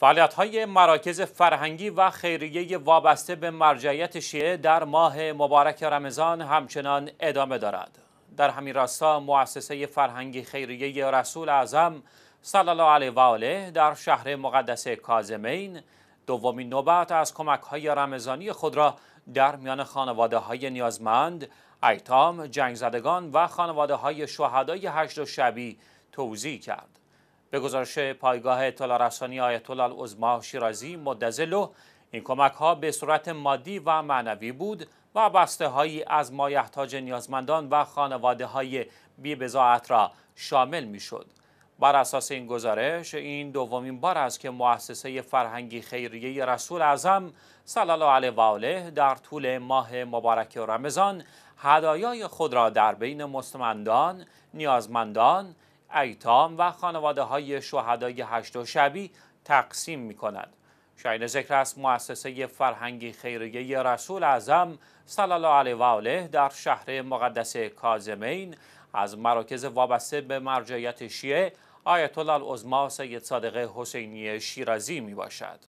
فعالیت های مراکز فرهنگی و خیریه وابسته به مرجعیت شیعه در ماه مبارک رمضان همچنان ادامه دارد. در همین راستا مؤسسه فرهنگی خیریه رسول اعظم صلی الله علیه و آله در شهر مقدس کازمین دومین نوبت از کمک های رمضانی خود را در میان خانواده های نیازمند، ایتام، جنگزدگان و خانواده های شهدای هشت و شبی توضیح کرد. به گزارش پایگاه اطلاع رسانی آیت الله شیرازی مدزلو این کمک ها به صورت مادی و معنوی بود و بسته هایی از مایحتاج نیازمندان و خانواده های بی بزاعت را شامل می شد. بر اساس این گزارش این دومین بار است که مؤسسه فرهنگی خیریه رسول اعظم صلی الله علیه و آله در طول ماه مبارک رمضان هدایای خود را در بین مستمندان، نیازمندان، ایتام و خانواده های شهدای هشت و شبی تقسیم می کند. شاید ذکر است مؤسسه فرهنگی خیریه رسول اعظم صلی الله علیه و آله در شهر مقدس کازمین از مراکز وابسته به مرجعیت شیعه آیت الله العظما سید حسینی شیرازی می باشد.